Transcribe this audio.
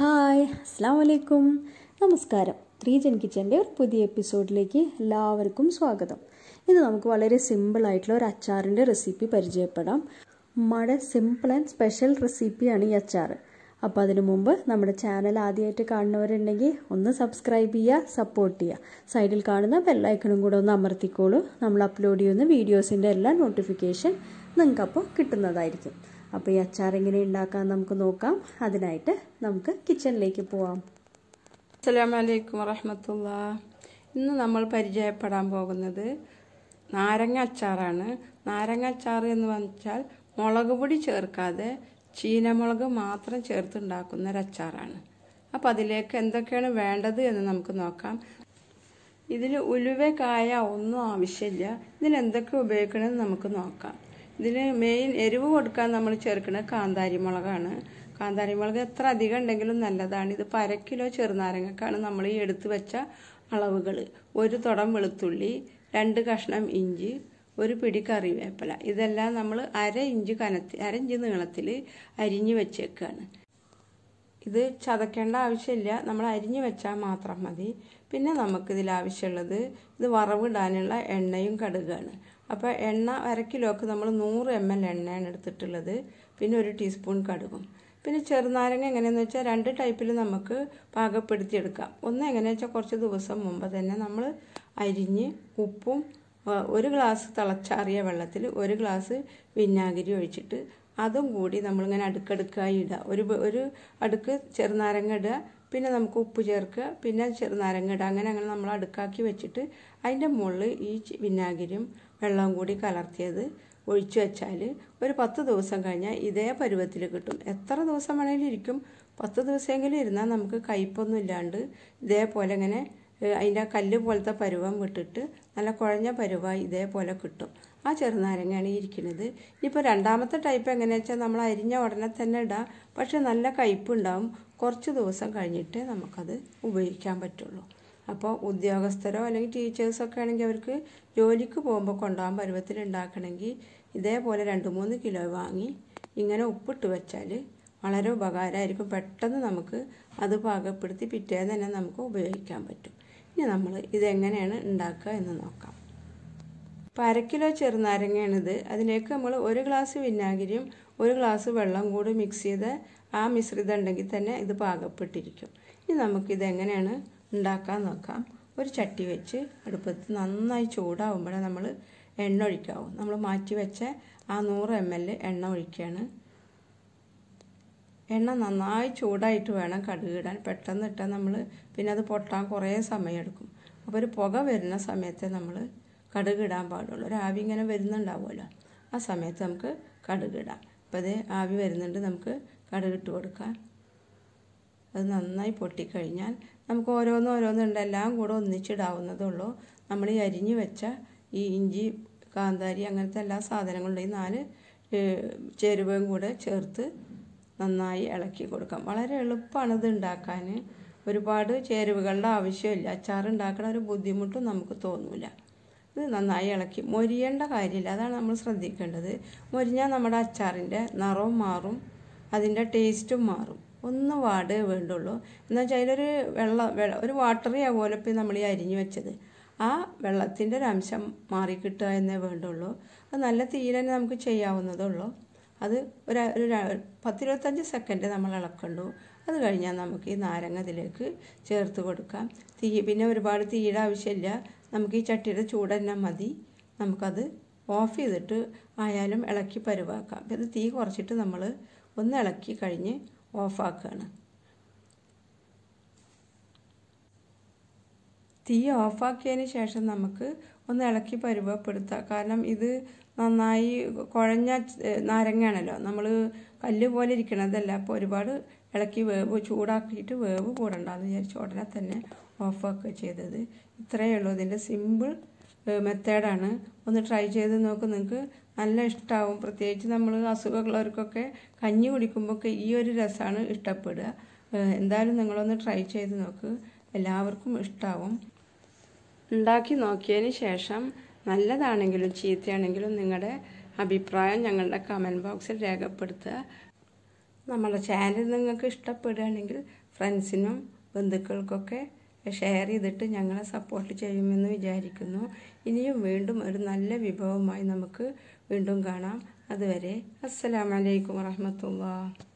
hi അസ്സാം വലൈക്കും നമസ്കാരം ത്രീ ജൻ കിച്ചൻ്റെ ഒരു പുതിയ എപ്പിസോഡിലേക്ക് എല്ലാവർക്കും സ്വാഗതം ഇന്ന് നമുക്ക് വളരെ സിമ്പിളായിട്ടുള്ള ഒരു അച്ചാറിൻ്റെ റെസിപ്പി പരിചയപ്പെടാം മഴ സിമ്പിൾ ആൻഡ് സ്പെഷ്യൽ റെസിപ്പിയാണ് ഈ അച്ചാർ അപ്പോൾ അതിനു മുമ്പ് നമ്മുടെ ചാനൽ ആദ്യമായിട്ട് കാണുന്നവരുണ്ടെങ്കിൽ ഒന്ന് സബ്സ്ക്രൈബ് ചെയ്യുക സപ്പോർട്ട് ചെയ്യുക സൈഡിൽ കാണുന്ന ബെല്ലൈക്കണും കൂടെ ഒന്ന് അമർത്തിക്കോളൂ നമ്മൾ അപ്ലോഡ് ചെയ്യുന്ന വീഡിയോസിൻ്റെ എല്ലാ നോട്ടിഫിക്കേഷൻ നിങ്ങൾക്കപ്പോൾ കിട്ടുന്നതായിരിക്കും അപ്പോൾ ഈ അച്ചാർ എങ്ങനെ ഉണ്ടാക്കാൻ നമുക്ക് നോക്കാം അതിനായിട്ട് നമുക്ക് കിച്ചണിലേക്ക് പോവാം അസ്സലാമു അലൈക്കും വറഹമത്തുള്ള ഇന്ന് നമ്മൾ പരിചയപ്പെടാൻ പോകുന്നത് നാരങ്ങ അച്ചാറാണ് നാരങ്ങ അച്ചാർ എന്ന് വെച്ചാൽ മുളക് പൊടി ചേർക്കാതെ ചീനമുളക് മാത്രം ചേർത്തുണ്ടാക്കുന്ന ഒരു അച്ചാറാണ് അപ്പോൾ അതിലേക്ക് എന്തൊക്കെയാണ് വേണ്ടത് എന്ന് നമുക്ക് നോക്കാം ഇതിന് ഉലുവ കായ ഒന്നും ആവശ്യമില്ല ഇതിനെന്തൊക്കെ ഉപയോഗിക്കണമെന്ന് നമുക്ക് നോക്കാം ഇതിന് മെയിൻ എരിവ് കൊടുക്കാൻ നമ്മൾ ചേർക്കുന്നത് കാന്താരി മുളകാണ് കാന്താരി മുളക് എത്ര അധികം ഉണ്ടെങ്കിലും നല്ലതാണ് ഇത് അര കിലോ ചെറുനാരങ്ങക്കാണ് നമ്മൾ ഈ എടുത്തു വെച്ച അളവുകൾ ഒരു തുടം വെളുത്തുള്ളി രണ്ട് കഷ്ണം ഇഞ്ചി ഒരു പിടി കറിവേപ്പില ഇതെല്ലാം നമ്മൾ അര ഇഞ്ച് കനത്തി അര ഇഞ്ച് നീളത്തിൽ അരിഞ്ഞ് വെച്ചേക്കാണ് ഇത് ചതക്കേണ്ട ആവശ്യമില്ല നമ്മൾ അരിഞ്ഞ് വെച്ചാൽ മാത്രം മതി പിന്നെ നമുക്കിതിൽ ആവശ്യമുള്ളത് ഇത് വറവിടാനുള്ള എണ്ണയും കടുകാണ് അപ്പോൾ എണ്ണ അര കിലോക്ക് നമ്മൾ നൂറ് എം എൽ എണ്ണയാണ് എടുത്തിട്ടുള്ളത് പിന്നെ ഒരു ടീസ്പൂൺ കടുകും പിന്നെ ചെറുനാരങ്ങ എങ്ങനെയെന്ന് വെച്ചാൽ രണ്ട് ടൈപ്പിൽ നമുക്ക് പാകപ്പെടുത്തിയെടുക്കാം ഒന്ന് എങ്ങനെയാണെന്ന് വെച്ചാൽ കുറച്ച് ദിവസം മുമ്പ് തന്നെ നമ്മൾ അരിഞ്ഞ് ഉപ്പും ഒരു ഗ്ലാസ് തിളച്ചാറിയ വെള്ളത്തിൽ ഒരു ഗ്ലാസ് വിനാഗിരി ഒഴിച്ചിട്ട് അതും കൂടി നമ്മളിങ്ങനെ അടുക്കടുക്കായി ഇടുക ഒരു ഒരു അടുക്ക് ചെറുനാരങ്ങ ഇടുക പിന്നെ നമുക്ക് ഉപ്പ് ചേർക്കുക പിന്നെ ചെറുനാരങ്ങ ഇടുക അങ്ങനെ അങ്ങനെ നമ്മൾ അടുക്കാക്കി വെച്ചിട്ട് അതിൻ്റെ മുകളിൽ ഈ വിനാഗിരിയും വെള്ളം കൂടി കലർത്തിയത് ഒഴിച്ചു വെച്ചാൽ ഒരു പത്ത് ദിവസം കഴിഞ്ഞാൽ ഇതേ പരുവത്തിൽ കിട്ടും എത്ര ദിവസം വേണമെങ്കിലും ഇരിക്കും പത്ത് ദിവസമെങ്കിലും ഇരുന്നാൽ നമുക്ക് കയ്പൊന്നും ഇല്ലാണ്ട് ഇതേപോലെ ഇങ്ങനെ അതിൻ്റെ കല്ല് പോലത്തെ പരുവം വിട്ടിട്ട് നല്ല കുഴഞ്ഞ പരുവ ഇതേപോലെ കിട്ടും ആ ചെറുനാരങ്ങയാണ് ഇരിക്കുന്നത് ഇപ്പോൾ രണ്ടാമത്തെ ടൈപ്പ് എങ്ങനെയാ വെച്ചാൽ നമ്മൾ അരിഞ്ഞ ഉടനെ തന്നെ ഇടാം പക്ഷെ നല്ല കയ്പ്പുണ്ടാവും ഉണ്ടാവും കുറച്ച് ദിവസം കഴിഞ്ഞിട്ട് നമുക്കത് ഉപയോഗിക്കാൻ പറ്റുള്ളൂ അപ്പോൾ ഉദ്യോഗസ്ഥരോ അല്ലെങ്കിൽ ടീച്ചേഴ്സൊക്കെ ആണെങ്കിൽ അവർക്ക് ജോലിക്ക് പോകുമ്പോൾ കൊണ്ടുപോകാൻ പരുവത്തിൽ ഉണ്ടാക്കണമെങ്കിൽ ഇതേപോലെ രണ്ട് മൂന്ന് കിലോ വാങ്ങി ഇങ്ങനെ ഉപ്പിട്ട് വെച്ചാൽ വളരെ ഉപകാരമായിരിക്കും പെട്ടെന്ന് നമുക്ക് അത് പാകപ്പെടുത്തി പിറ്റേ തന്നെ നമുക്ക് ഉപയോഗിക്കാൻ പറ്റും ഇനി നമ്മൾ ഇതെങ്ങനെയാണ് ഉണ്ടാക്കുക എന്ന് നോക്കാം ഇപ്പം അര കിലോ ചെറുനാരങ്ങയാണിത് അതിലേക്ക് നമ്മൾ ഒരു ഗ്ലാസ് വിനാഗിരിയും ഒരു ഗ്ലാസ് വെള്ളം കൂടി മിക്സ് ചെയ്ത് ആ മിശ്രിതം ഉണ്ടെങ്കിൽ തന്നെ ഇത് പാകപ്പെട്ടിരിക്കും ഇനി നമുക്കിതെങ്ങനെയാണ് എങ്ങനെയാണ് ഉണ്ടാക്കാൻ നോക്കാം ഒരു ചട്ടി വെച്ച് അടുപ്പത്ത് നന്നായി ചൂടാവുമ്പോഴേ നമ്മൾ എണ്ണ ഒഴിക്കാവും നമ്മൾ മാറ്റി വെച്ച ആ നൂറ് എം എൽ എണ്ണ ഒഴിക്കുകയാണ് എണ്ണ നന്നായി ചൂടായിട്ട് വേണം കടുകിടാൻ പെട്ടെന്ന് ഇട്ടാൽ നമ്മൾ പിന്നെ അത് പൊട്ടാൻ കുറേ സമയമെടുക്കും അപ്പോൾ ഒരു പുക വരുന്ന സമയത്ത് നമ്മൾ കടുകിടാൻ പാടുള്ളൂ ഒരു ആവി ഇങ്ങനെ വരുന്നുണ്ടാവുമല്ലോ ആ സമയത്ത് നമുക്ക് കടുകിടാം അപ്പോൾ അത് ആവി വരുന്നുണ്ട് നമുക്ക് കടുകിട്ട് കൊടുക്കാം അത് നന്നായി പൊട്ടിക്കഴിഞ്ഞാൽ നമുക്ക് ഓരോന്നും ഓരോന്നുണ്ട് എല്ലാം കൂടെ ഒന്നിച്ചിടാവുന്നതുള്ളൂ നമ്മൾ ഈ അരിഞ്ഞു വെച്ച ഈ ഇഞ്ചി കാന്താരി അങ്ങനത്തെ എല്ലാ സാധനങ്ങളുണ്ട് ഈ നാല് ചേരുവയും കൂടെ ചേർത്ത് നന്നായി ഇളക്കി കൊടുക്കാം വളരെ എളുപ്പമാണ് ഇത് ഉണ്ടാക്കാൻ ഒരുപാട് ചേരുവകളുടെ ആവശ്യമില്ല അച്ചാർ ഉണ്ടാക്കുന്ന ഒരു ബുദ്ധിമുട്ടും നമുക്ക് തോന്നില്ല ഇത് നന്നായി ഇളക്കി മൊരിയേണ്ട കാര്യമില്ല അതാണ് നമ്മൾ ശ്രദ്ധിക്കേണ്ടത് മൊരിഞ്ഞാൽ നമ്മുടെ അച്ചാറിൻ്റെ നിറവും മാറും അതിൻ്റെ ടേസ്റ്റും മാറും ഒന്ന് വാടേ വേണ്ടുള്ളൂ എന്നു വെച്ചാൽ അതിലൊരു വെള്ള ഒരു വാട്ടറി പോലെ പോയി നമ്മൾ ഈ അരിഞ്ഞു വെച്ചത് ആ വെള്ളത്തിൻ്റെ ഒരു അംശം മാറിക്കിട്ടുക എന്നേ വേണ്ടുള്ളൂ അത് നല്ല തീരെ നമുക്ക് ചെയ്യാവുന്നതുള്ളൂ അത് ഒരു ഒരു പത്തിരുപത്തഞ്ച് സെക്കൻഡ് നമ്മൾ ഇളക്കണ്ടു അത് കഴിഞ്ഞാൽ നമുക്ക് ഈ നാരങ്ങ ഇതിലേക്ക് ചേർത്ത് കൊടുക്കാം തീ പിന്നെ ഒരുപാട് തീയുടെ ആവശ്യമില്ല നമുക്ക് ഈ ചട്ടിയുടെ ചൂട് തന്നെ മതി നമുക്കത് ഓഫ് ചെയ്തിട്ട് ആയാലും ഇളക്കി പരുവാക്കാം അത് തീ കുറച്ചിട്ട് നമ്മൾ ഒന്ന് ഇളക്കി കഴിഞ്ഞ് ഓഫാക്കുകയാണ് തീ ഓഫാക്കിയതിന് ശേഷം നമുക്ക് ഒന്ന് ഇളക്കി പരുവപ്പെടുത്താം കാരണം ഇത് നന്നായി കുഴഞ്ഞ നാരങ്ങയാണല്ലോ നമ്മൾ കല്ല് പോലെ ഇരിക്കണതല്ല അപ്പോൾ ഒരുപാട് ഇളക്കി വേവ് ചൂടാക്കിയിട്ട് വേവ് കൂടണ്ടെന്ന് വിചാരിച്ച് ഉടനെ തന്നെ ഓഫാക്കുക ചെയ്തത് ഇത്രയേ ഉള്ളൂ ഇതിൻ്റെ സിമ്പിൾ മെത്തേഡാണ് ഒന്ന് ട്രൈ ചെയ്ത് നോക്ക് നിങ്ങൾക്ക് നല്ല ഇഷ്ടമാവും പ്രത്യേകിച്ച് നമ്മൾ അസുഖമുള്ളവർക്കൊക്കെ കഞ്ഞി കുടിക്കുമ്പോഴൊക്കെ ഈ ഒരു രസമാണ് ഇഷ്ടപ്പെടുക എന്തായാലും നിങ്ങളൊന്ന് ട്രൈ ചെയ്ത് നോക്ക് എല്ലാവർക്കും ഇഷ്ടമാവും ഉണ്ടാക്കി നോക്കിയതിന് ശേഷം നല്ലതാണെങ്കിലും ചീത്തയാണെങ്കിലും നിങ്ങളുടെ അഭിപ്രായം ഞങ്ങളുടെ കമൻറ്റ് ബോക്സിൽ രേഖപ്പെടുത്തുക നമ്മുടെ ചാനൽ നിങ്ങൾക്ക് ഇഷ്ടപ്പെടുകയാണെങ്കിൽ ഫ്രണ്ട്സിനും ബന്ധുക്കൾക്കൊക്കെ ഷെയർ ചെയ്തിട്ട് ഞങ്ങളെ സപ്പോർട്ട് ചെയ്യുമെന്ന് വിചാരിക്കുന്നു ഇനിയും വീണ്ടും ഒരു നല്ല വിഭവമായി നമുക്ക് വീണ്ടും കാണാം അതുവരെ അസ്സലാമലൈക്കും വറഹമത്തുള്ള